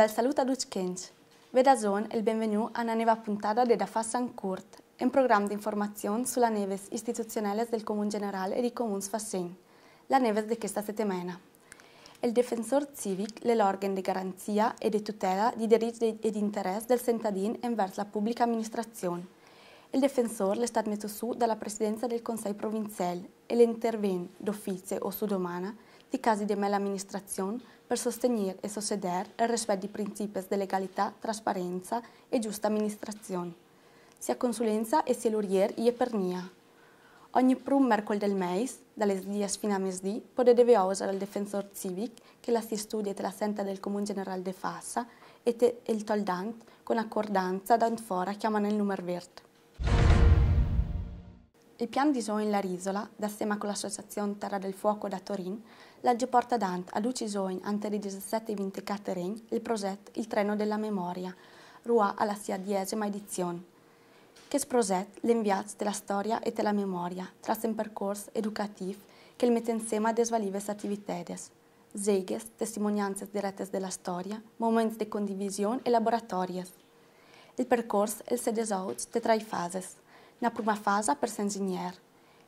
Bel saluto a tutti quanti. Veda son il benvenuto a una nuova puntata di Da Fassan Curt, un programma di informazione sulla neve istituzionale del Comune Generale e di Comuns Fassin, la neve di questa settimana. Il difensore Civic è l'organo di garanzia e di tutela di diritti e di interesse del cittadino verso la pubblica amministrazione. Il difensore è stato messo su dalla Presidenza del Consiglio Provinciale e l'intervento d'ufficio o su domana de casi di mala administración para sostener y sostener el respeto de principios de legalidad, transparencia y justa administración, sia consulenza e sia lurier e pernia. Ogni prum mercoledì del mese, dalle 10 fino a mesi, potete vedere il defensor civico che la si studia e la senta del Comune Generale de Fassa e il toldant con accordanza da un fora chiamano il numero verde. Il piani di Zoin La Risola, d'assieme con l'associazione Terra del Fuoco da Torin, legge porta dant ad Ucisoin ante di 17 24 regni il progetto Il treno della memoria, rua alla sia diesima edizione. Che progetto l'inviaz della storia e della memoria, tra un percorso educativo che il mette insieme a desvalives attivitades. Seghes, testimonianze dirette della storia, momenti di condivisione e laboratories. Il percorso è il sedesauts de tre fases – Na prima fase per Saint-Ginier,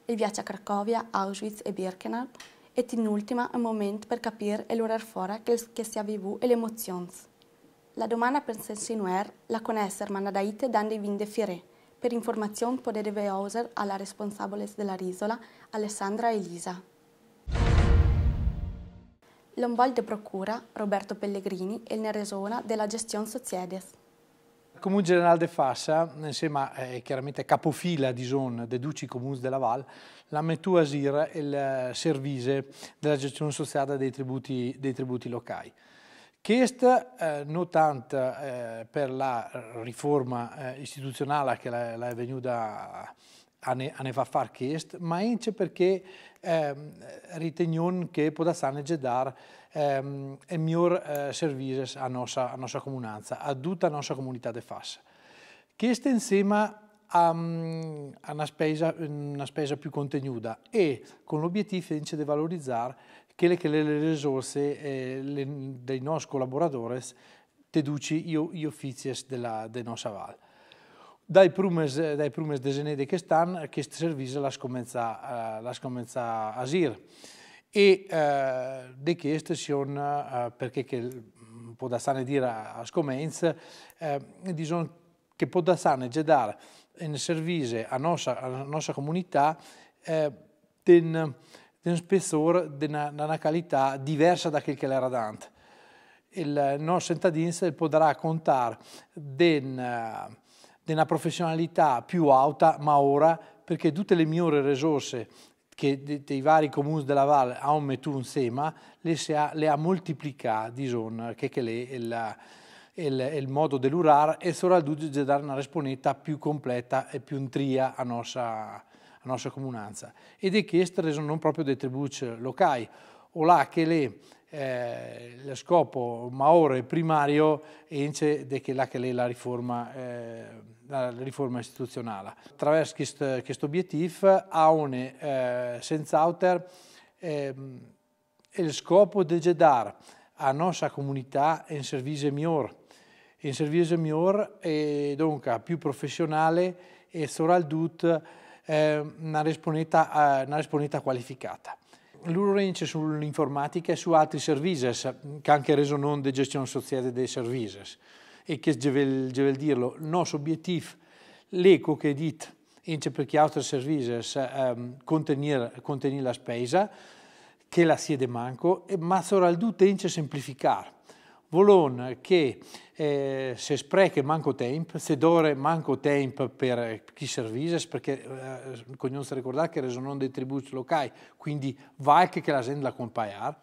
il viaggio a Cracovia, Auschwitz e Birkenau, e in ultima un momento per capire e l'orar fora che, che si ha vivuto e le emozioni. La domanda per Saint-Ginier la conosce mandadaite dando i vin de Firé. Per informazione potete vedere alla responsabile della risola, Alessandra Elisa. L'onvol de procura, Roberto Pellegrini, e il neresona della gestione sociedes. Comune Generale de Fassa, insieme eh, chiaramente capofila di Zon, dei Duci Comuns de Laval, la mettua asir e il eh, servizio della gestione sociale dei tributi, dei tributi locali. Chiesto eh, non tanto eh, per la riforma eh, istituzionale che è venuta a ne va far chest, ma anche perché ehm, ritenion che podassane dar ehm, e miglior eh, servizio a nostra, a nostra comunanza, a tutta la nostra comunità di FAS. Questo insieme a, a una, spesa, una, spesa, più contenuta e con l'obiettivo di valorizzare quelle che le, risorse eh, le, dei nostri collaboratori deduci gli, gli uffici della, della nostra valle. Dai prumes, dai prumes de Zenede che stan, che servise la scommessa, eh, la scommessa Asir. E eh, de queste sono, eh, perché che, mm, può da sane dire a scomenz, eh, diciamo che può da sane gedare eh, in servizio a nostra, a nostra comunità eh, den, den spessore, di una qualità diversa da quel che era dante. Il eh, nostro cittadino può raccontare den di una professionalità più alta, ma ora, perché tutte le migliori risorse che dei vari comuni della Valle hanno messo insieme, le, ha, le ha moltiplicate, diciamo, che, che le, il, il, il modo dell'urar e soprattutto di dare una risponetta più completa e più in tria a nostra, a nostra comunanza. Ed è chiesto non proprio dei tribù locali, o là che le eh, lo scopo maore primario è che la, che la, riforma, eh, la riforma istituzionale. Attraverso questo, obiettivo ha un, eh, senz'altro, eh, il scopo di dare alla nostra comunità un servizio migliore, un servizio migliore e dunque più professionale e soprattutto eh, una, rispondenza, eh, qualificata l'Urange sull'informatica e su altri servizi, che anche reso non di gestione sociale dei servizi. e che gevel, dirlo, il nostro obiettivo l'eco che dit ince perché altri servizi, um, ehm, contenere, contenir la spesa che la siede manco ma il ma soprattutto ince semplificare volon che eh, se spreche manco tempo, se dore manco tempo per eh, chi servise, perché eh, cognon ricordare che sono non dei tributi locali, quindi valche che la gente la compaiar,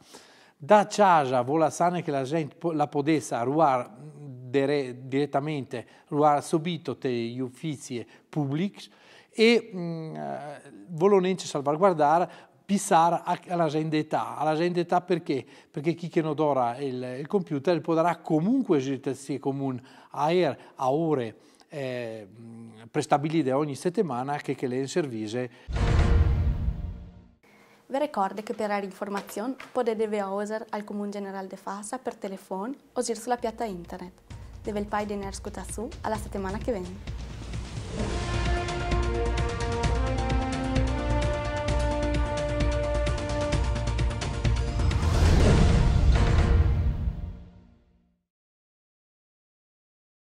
da casa vola volassane che la gente la potesse ruar dire, direttamente, ruar subito te gli uffizi pubblici, e mh, mm, eh, volonenci salvaguardare pisar alla gente età. Alla gente età perché? Perché chi che non dora il, il computer può dare comunque esercitazioni comuni a, er, a ore eh, prestabilite ogni settimana che, che le servise. Vi ricordo che per avere informazioni potete vedere al Comune Generale di Fasa per telefono o sulla piatta internet. Deve il pai di Nerscutassù alla settimana che viene.